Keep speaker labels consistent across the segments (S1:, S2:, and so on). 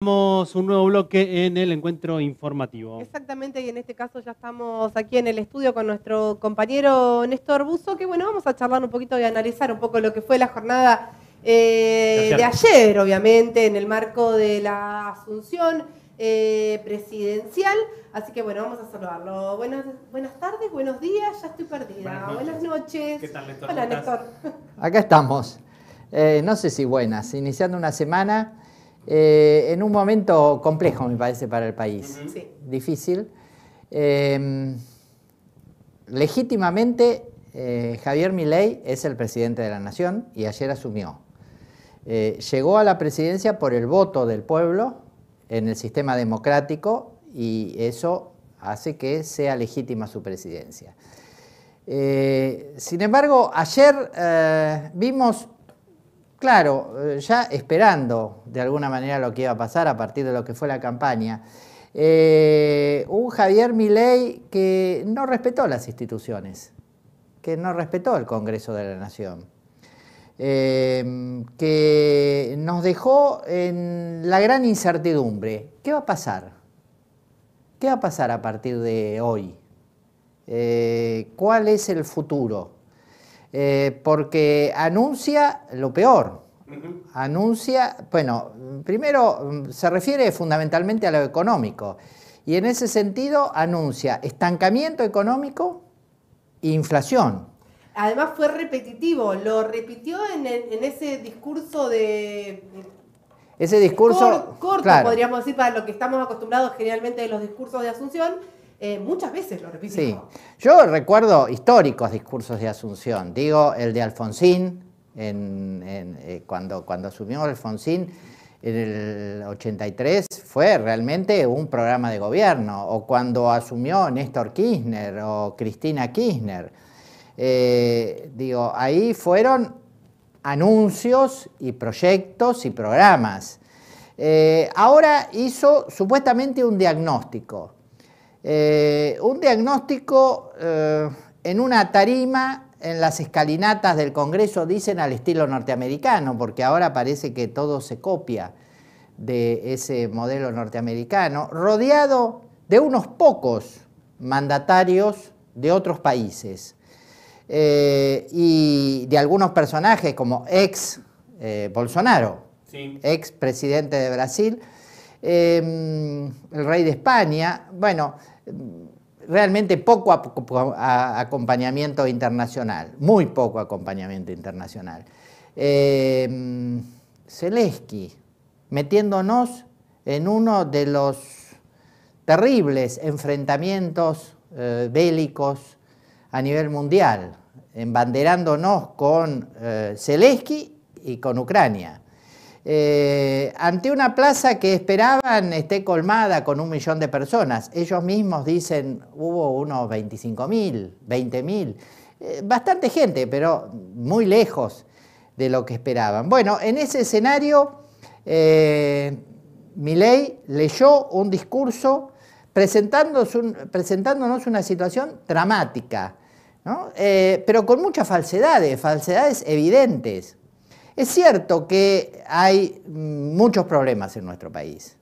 S1: un nuevo bloque en el encuentro informativo.
S2: Exactamente, y en este caso ya estamos aquí en el estudio con nuestro compañero Néstor Buzo, que bueno, vamos a charlar un poquito y analizar un poco lo que fue la jornada eh, de ayer, obviamente, en el marco de la asunción eh, presidencial. Así que bueno, vamos a saludarlo. Buenas, buenas tardes, buenos días, ya estoy perdida. Buenas noches. ¿Qué tal, Néstor? Hola, Néstor.
S3: Acá estamos. Eh, no sé si buenas, iniciando una semana eh, en un momento complejo, me parece, para el país. Difícil. Em, legítimamente, eh, Javier Milei es el presidente de la nación y ayer asumió. Eh, llegó a la presidencia por el voto del pueblo en el sistema democrático y eso hace que sea legítima su presidencia. sin embargo, ayer vimos Claro, eh, ya esperando de alguna manera lo que iba a pasar a partir de lo que fue la campaña. Eh, un Javier Milei que no respetó las instituciones, que no respetó el Congreso de la Nación, eh, que nos dejó en la gran incertidumbre. ¿Qué va a pasar? ¿Qué va a pasar a partir de hoy? ¿Cuál es el futuro? Eh, porque anuncia lo peor. Anuncia, bueno, primero mm, se refiere fundamentalmente a lo económico y en ese sentido anuncia estancamiento
S2: económico
S3: e inflación.
S2: Además fue repetitivo, lo repitió en, ese discurso de...
S3: Ese discurso... corto, podríamos
S2: decir, para lo que estamos acostumbrados generalmente de los discursos de Asunción, eh, muchas veces lo repito. Sí,
S3: yo recuerdo históricos discursos de Asunción, digo el de Alfonsín, eh, cuando, cuando asumió Alfonsín en el 83 fue realmente un programa de gobierno, o cuando asumió Néstor Kirchner o Cristina Kirchner. Eh, digo, ahí fueron anuncios y proyectos y programas. ahora hizo supuestamente un diagnóstico. Eh, un diagnóstico eh, en una tarima en las escalinatas del Congreso dicen al estilo norteamericano, porque ahora parece que todo se copia de ese modelo norteamericano, rodeado de unos pocos mandatarios de otros países eh, y de algunos personajes como ex Bolsonaro, ex presidente de Brasil, Em, el rey de España, bueno, realmente poco acompañamiento internacional, muy poco acompañamiento internacional. Em, Zelensky, metiéndonos en uno de los terribles enfrentamientos eh, bélicos a nivel mundial, embanderándonos con eh, Zelensky y con Ucrania. Eh, ante una plaza que esperaban esté colmada con un millón de personas. Ellos mismos dicen hubo unos 25 mil, mil, eh, bastante gente, pero muy lejos de lo que esperaban. Bueno, en ese escenario, eh, Milei leyó un discurso presentándonos, una situación dramática, eh, pero con muchas falsedades, falsedades evidentes. Es cierto que hay muchos problemas en nuestro país,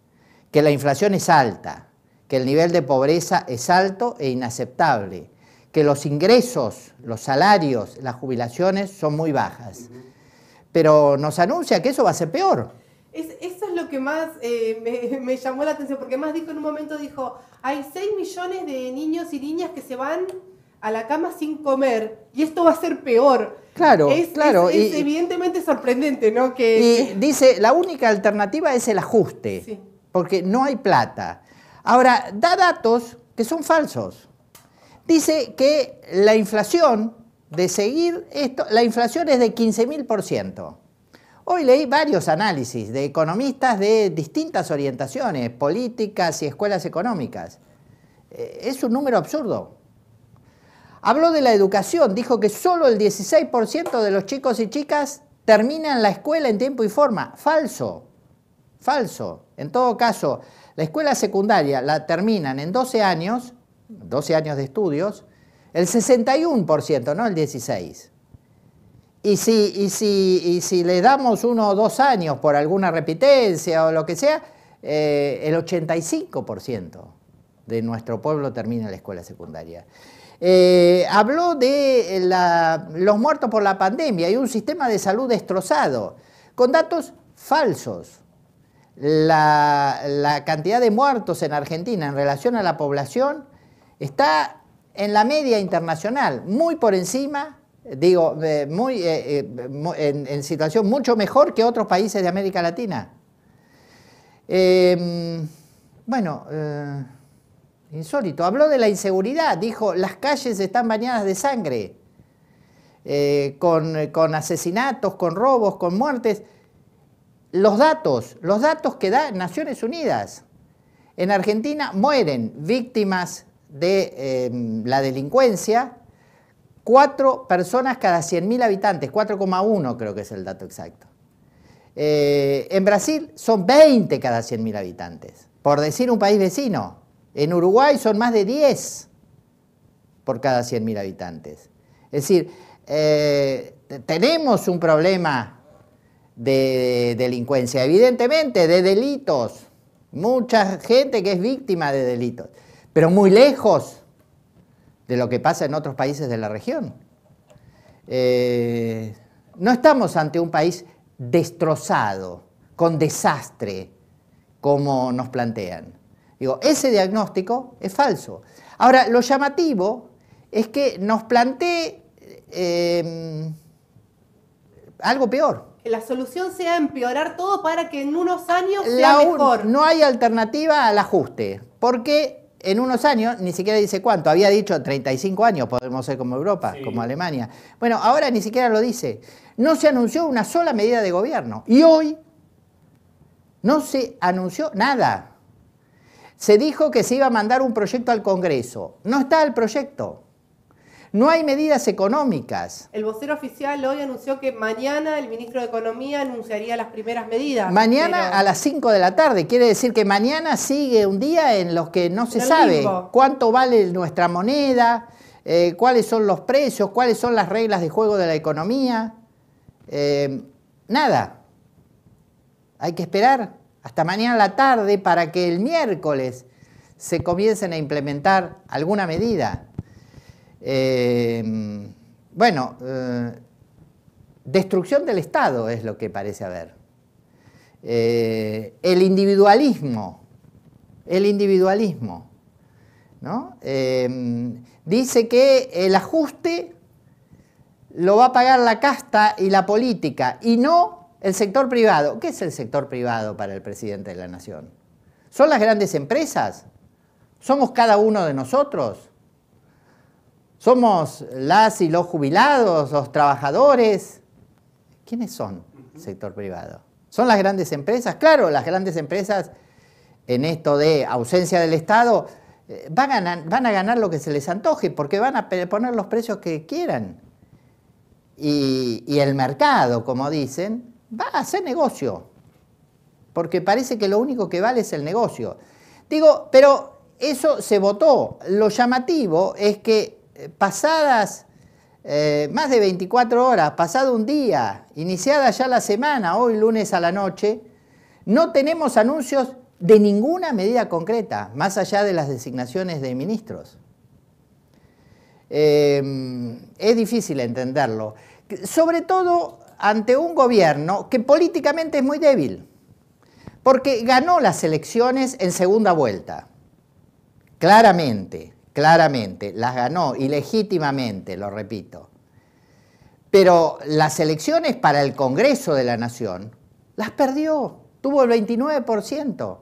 S3: que la inflación es alta, que el nivel de pobreza es alto e inaceptable, que los ingresos, los salarios, las jubilaciones son muy bajas. Pero nos anuncia que eso va a ser peor.
S2: eso es lo que más eh, me, me llamó la atención, porque más dijo en un momento, dijo, hay 6 millones de niños y niñas que se van a la cama sin comer y esto va a ser peor. Claro, es, evidentemente sorprendente, ¿no? Que, y dice, la única alternativa es el ajuste,
S3: porque no hay plata. Ahora, da datos que son falsos. Dice que la inflación, de seguir esto, la inflación es de 15.000%. Hoy leí varios análisis de economistas de distintas orientaciones, políticas y escuelas económicas. Eh, es un número absurdo. Habló de la educación, dijo que solo el 16% de los chicos y chicas terminan la escuela en tiempo y forma. Falso, falso. En todo caso, la escuela secundaria la terminan en 12 años, 12 años de estudios, el 61%, no el 16%. Y si, si, le damos uno o dos años por alguna repitencia o lo que sea, eh, el 85% de nuestro pueblo termina la escuela secundaria. Eh, habló de eh, los muertos por la pandemia y un sistema de salud destrozado, con datos falsos. La, cantidad de muertos en Argentina en relación a la población está en la media internacional, muy por encima, digo, eh, muy, en, en, situación mucho mejor que otros países de América Latina. bueno. Insólito. Habló de la inseguridad, dijo, las calles están bañadas de sangre, eh, con, asesinatos, con robos, con muertes. Los datos, los datos que da Naciones Unidas. En Argentina mueren víctimas de em, la delincuencia cuatro personas cada 100.000 habitantes, 4,1 creo que es el dato exacto. Eh, en Brasil son 20 cada 100.000 habitantes, por decir un país vecino. En Uruguay son más de 10 por cada 100.000 habitantes. Es decir, eh, tenemos un problema de delincuencia, evidentemente, de delitos. Mucha gente que es víctima de delitos, pero muy lejos de lo que pasa en otros países de la región. Eh, no estamos ante un país destrozado, con desastre, como nos plantean. Digo, ese diagnóstico es falso. Ahora, lo llamativo
S2: es que nos plantee em, algo peor. Que la solución sea empeorar todo para que en unos años sea mejor. No
S3: hay alternativa al ajuste, porque en unos años, ni siquiera dice cuánto, había dicho 35 años, podemos ser como Europa, como Alemania. Bueno, ahora ni siquiera lo dice. No se anunció una sola medida de gobierno y hoy no se anunció nada. Se dijo que se iba a mandar un proyecto al Congreso. No está el proyecto. No hay medidas económicas.
S2: El vocero oficial hoy anunció que mañana el ministro de Economía anunciaría las primeras medidas. Mañana a las
S3: 5 de la tarde. Quiere decir que mañana sigue un día en los que no se sabe cuánto vale nuestra moneda, eh, cuáles son los precios, cuáles son las reglas de juego de la economía. Eh, nada. Hay que esperar hasta mañana la tarde para que el miércoles se comiencen a implementar alguna medida. Eh, bueno, eh, destrucción del Estado es lo que parece haber. Eh, el individualismo, el individualismo. ¿no? dice que el ajuste lo va a pagar la casta y la política y no el sector privado. ¿Qué es el sector privado para el presidente de la nación? ¿Son las grandes empresas? ¿Somos cada uno de nosotros? ¿Somos las y los jubilados, los trabajadores? ¿Quiénes son el sector privado? ¿Son las grandes empresas? Claro, las grandes empresas en esto de ausencia del Estado eh, van a, ganar, lo que se les antoje porque van a poner los precios que quieran. y el mercado, como dicen, va a hacer negocio, porque parece que lo único que vale es el negocio. Digo, pero eso se votó. Lo llamativo es que eh, pasadas eh, más de 24 horas, pasado un día, iniciada ya la semana, hoy lunes a la noche, no tenemos anuncios de ninguna medida concreta, más allá de las designaciones de ministros. Eh, es difícil entenderlo. Sobre todo ante un gobierno que políticamente es muy débil, porque ganó las elecciones en segunda vuelta, claramente, claramente, las ganó ilegítimamente, lo repito. Pero las elecciones para el Congreso de la Nación las perdió, tuvo el 29%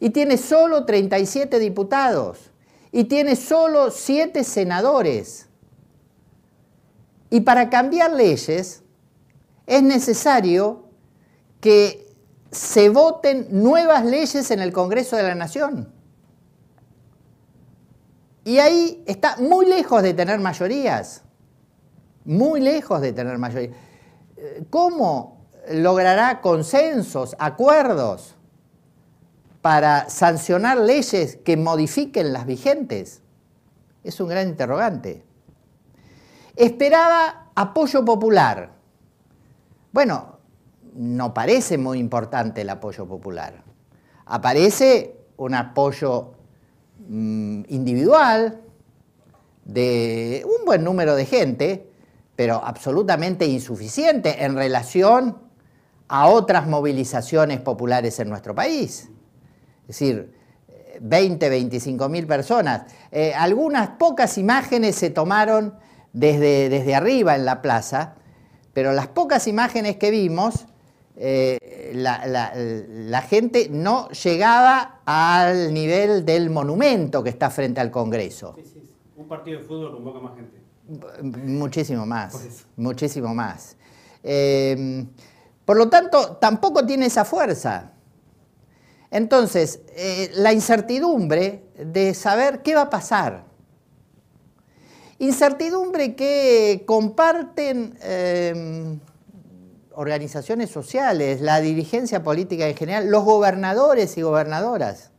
S3: y tiene solo 37 diputados y tiene solo 7 senadores. Y para cambiar leyes es necesario que se voten nuevas leyes en el Congreso de la Nación. Y ahí está muy lejos de tener mayorías, muy lejos de tener mayorías. ¿Cómo logrará consensos, acuerdos para sancionar leyes que modifiquen las vigentes? Es un gran interrogante. Esperaba apoyo popular bueno, no parece muy importante el apoyo popular. Aparece un apoyo mm, individual de un buen número de gente, pero absolutamente insuficiente en relación a otras movilizaciones populares en nuestro país. Es decir, 20, 25 mil personas. Eh, algunas pocas imágenes se tomaron desde arriba en la plaza, pero las pocas imágenes que vimos, eh, la, gente no llegaba al nivel del monumento que está frente al Congreso. Sí, sí,
S1: un partido de fútbol convoca más gente.
S3: Muchísimo más, muchísimo más. Eh, por lo tanto, tampoco tiene esa fuerza. Entonces, eh, la incertidumbre de saber qué va a pasar. Incertidumbre que comparten em, organizaciones sociales, la dirigencia política en general, los gobernadores y gobernadoras,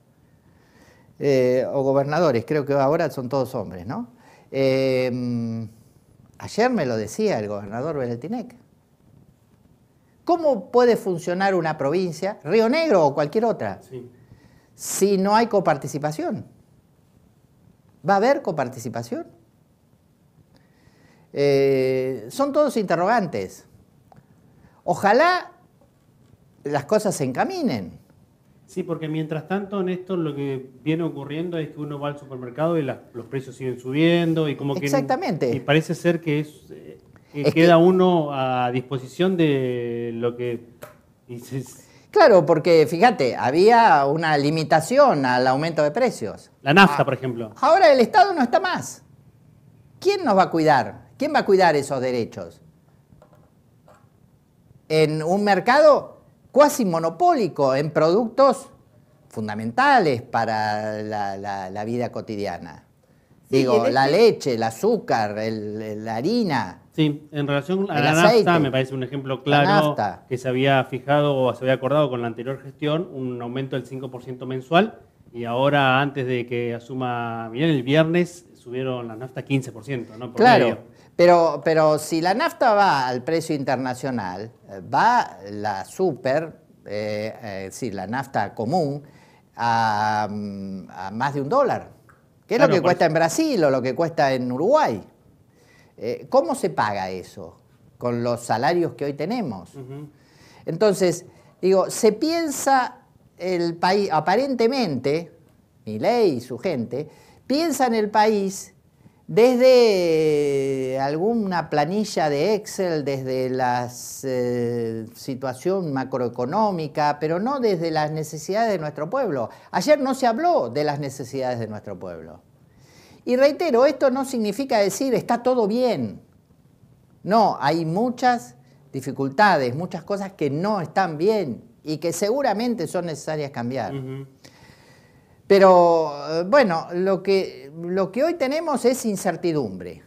S3: eh, o gobernadores, creo que ahora son todos hombres, ¿no? Em, ayer me lo decía el gobernador Beretinec. ¿Cómo puede funcionar una provincia, Río Negro o cualquier otra, si no hay coparticipación? ¿Va a haber coparticipación? Eh, son todos interrogantes. Ojalá las cosas se encaminen.
S1: Sí, porque mientras tanto, Néstor, lo que viene ocurriendo es que uno va al supermercado y los precios siguen subiendo y como que... Exactamente. Y parece ser eh, que queda uno a disposición de lo que...
S3: Claro, porque fíjate, había una limitación al aumento de precios.
S1: La nafta, ah, por ejemplo.
S3: Ahora el Estado no está más. ¿Quién nos va a cuidar? ¿Quién va a cuidar esos derechos? En un mercado cuasi monopólico, en productos fundamentales para la, vida cotidiana. Digo, la este leche, el azúcar, la harina.
S1: Sí, en relación a la nafta, me parece un ejemplo claro que se había fijado o se había acordado con la anterior gestión un aumento del 5% mensual y ahora antes de que asuma miren el viernes subieron la nafta 15%, ¿no? claro.
S3: Pero, si la nafta va al precio internacional, va la super, eh, eh la nafta común, a, más de un dólar, qué es lo que cuesta en Brasil o lo que cuesta en Uruguay. Eh, ¿Cómo se paga eso con los salarios que hoy tenemos? Entonces, digo, se piensa el país, aparentemente, mi ley y su gente, piensa en el país desde alguna planilla de Excel, desde la eh, situación macroeconómica, pero no desde las necesidades de nuestro pueblo. Ayer no se habló de las necesidades de nuestro pueblo. Y reitero, esto no significa decir está todo bien. No, hay muchas dificultades, muchas cosas que no están bien y que seguramente son necesarias cambiar. Pero bueno, lo que, lo que hoy tenemos es incertidumbre.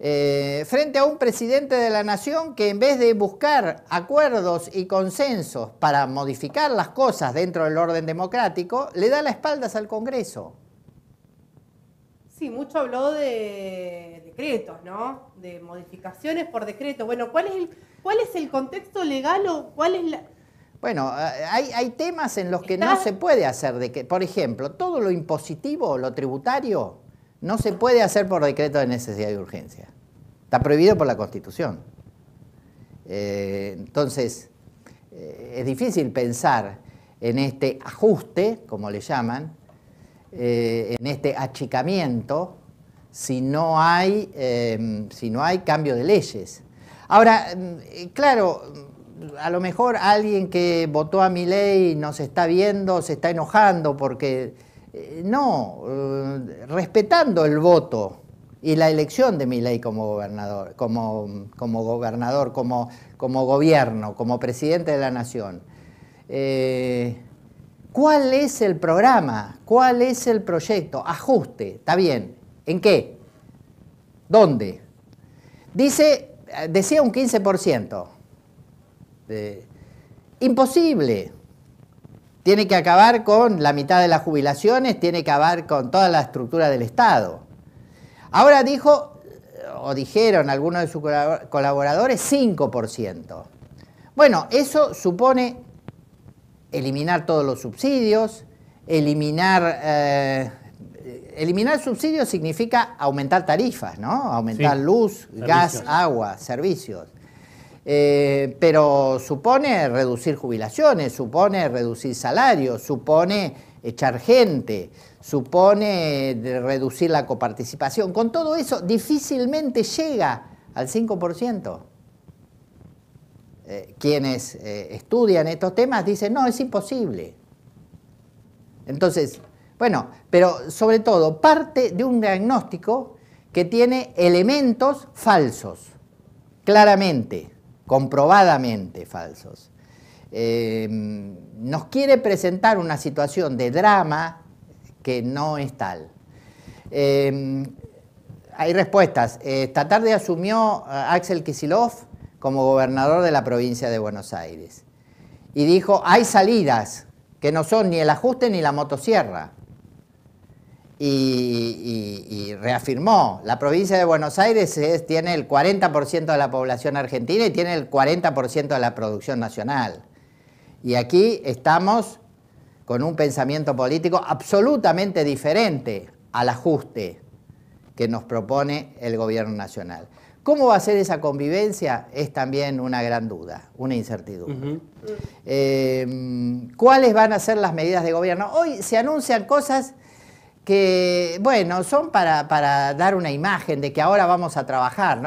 S3: Eh, frente a un presidente de la nación que en vez de buscar acuerdos y consensos para modificar las cosas dentro del orden democrático, le da las espaldas al Congreso.
S2: Sí, mucho habló de decretos, ¿no? De modificaciones por decreto. Bueno, ¿cuál es el, cuál es el contexto legal o cuál es la,
S3: bueno, eh, hay, temas en los que no se puede hacer, de que, por ejemplo, todo lo impositivo, lo tributario, no se puede hacer por decreto de necesidad y urgencia. Está prohibido por la Constitución. Eh, entonces, eh, es difícil pensar en este ajuste, como le llaman, en este achicamiento, si no hay, si no hay cambio de leyes. Ahora, mm, claro, a lo mejor alguien que votó a mi ley nos está viendo, se está enojando porque... Eh, no, eh, respetando el voto y la elección de mi ley como gobernador, como, gobernador, como, gobierno, como presidente de la nación. Eh, ¿Cuál es el programa? ¿Cuál es el proyecto? Ajuste, está bien. ¿En qué? ¿Dónde? Dice, decía un 15%. Este, imposible. Tiene que acabar con la mitad de las jubilaciones, tiene que acabar con toda la estructura del Estado. Ahora dijo, o dijeron algunos de sus colaboradores, 5%. Bueno, eso supone eliminar todos los subsidios, eliminar... Eh, eliminar subsidios significa aumentar tarifas, ¿no? Aumentar luz, gas, agua, servicios. Eh, pero supone reducir jubilaciones, supone reducir salarios, supone echar gente, supone reducir la coparticipación. Con todo eso difícilmente llega al 5%. Eh, quienes eh, estudian estos temas dicen, no, es imposible. Entonces, bueno, pero sobre todo parte de un diagnóstico que tiene elementos falsos, claramente comprobadamente falsos. Eh, nos quiere presentar una situación de drama que no es tal. Eh, hay respuestas. Eh, esta tarde asumió Axel Kisilov como gobernador de la provincia de Buenos Aires y dijo, hay salidas que no son ni el ajuste ni la motosierra y, reafirmó, la provincia de Buenos Aires tiene el 40% de la población argentina y tiene el 40% de la producción nacional. Y aquí estamos con un pensamiento político absolutamente diferente al ajuste que nos propone el gobierno nacional. ¿Cómo va a ser esa convivencia? Es también una gran duda, una incertidumbre. Eh, ¿Cuáles van a ser las medidas de gobierno? Hoy se anuncian cosas que, bueno, son para, dar una imagen de que ahora vamos a trabajar.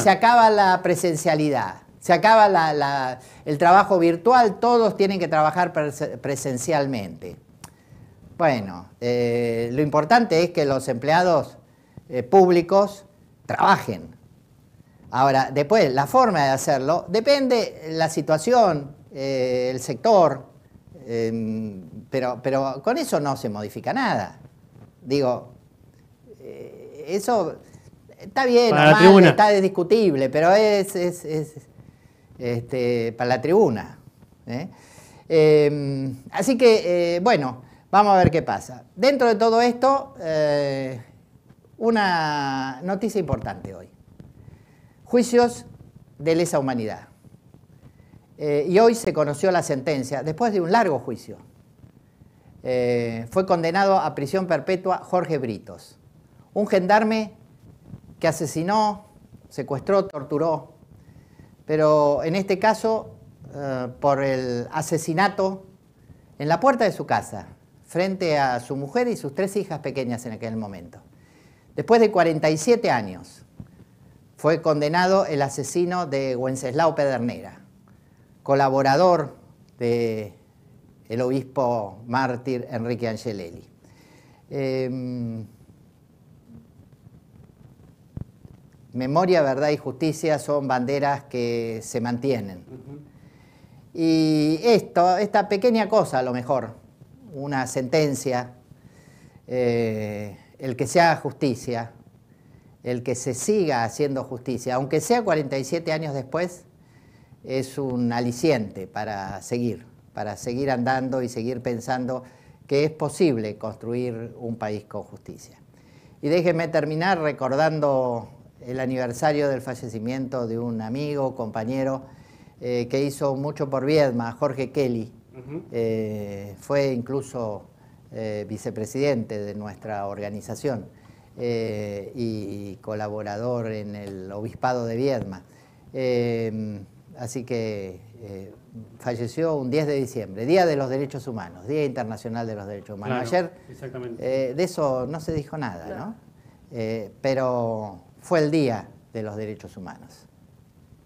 S3: Se, acaba la presencialidad, se acaba la, el trabajo virtual, todos tienen que trabajar presencialmente. Bueno, eh, lo importante es que los empleados eh, públicos trabajen. Ahora, después, la forma de hacerlo depende la situación, eh, el sector, em, pero, pero con eso no se modifica nada. Digo, eh, eso está bien, está discutible, pero es, este, para la tribuna. ¿eh? Em, así que, eh, bueno, vamos a ver qué pasa. Dentro de todo esto, una noticia importante hoy. Juicios de lesa humanidad. y hoy se conoció la sentencia, después de un largo juicio, eh, fue condenado a prisión perpetua Jorge Britos, un gendarme que asesinó, secuestró, torturó, pero en este caso eh, por el asesinato en la puerta de su casa, frente a su mujer y sus tres hijas pequeñas en aquel momento. Después de 47 años, fue condenado el asesino de Wenceslao Pedernera, colaborador de el obispo mártir Enrique Angelelli. Em, memoria, verdad y justicia son banderas que se mantienen. Y esto, esta pequeña cosa a lo mejor, una sentencia, eh, el que se haga justicia, el que se siga haciendo justicia, aunque sea 47 años después, es un aliciente para seguir para seguir andando y seguir pensando que es posible construir un país con justicia. Y déjenme terminar recordando el aniversario del fallecimiento de un amigo, compañero, eh, que hizo mucho por Viedma, Jorge Kelly. Eh, fue incluso eh, vicepresidente de nuestra organización y colaborador en el Obispado de Viedma. así que falleció un 10 de diciembre, Día de los Derechos Humanos, Día Internacional de los Derechos Humanos. Ayer eh, de eso no se dijo nada, ¿no? Eh, pero fue el Día de los Derechos Humanos.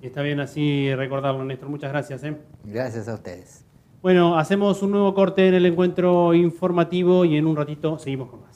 S1: Está bien así recordarlo, Néstor. Muchas gracias. ¿eh?
S3: Gracias a ustedes.
S1: Bueno, hacemos un nuevo corte en el encuentro informativo y en un ratito seguimos con más.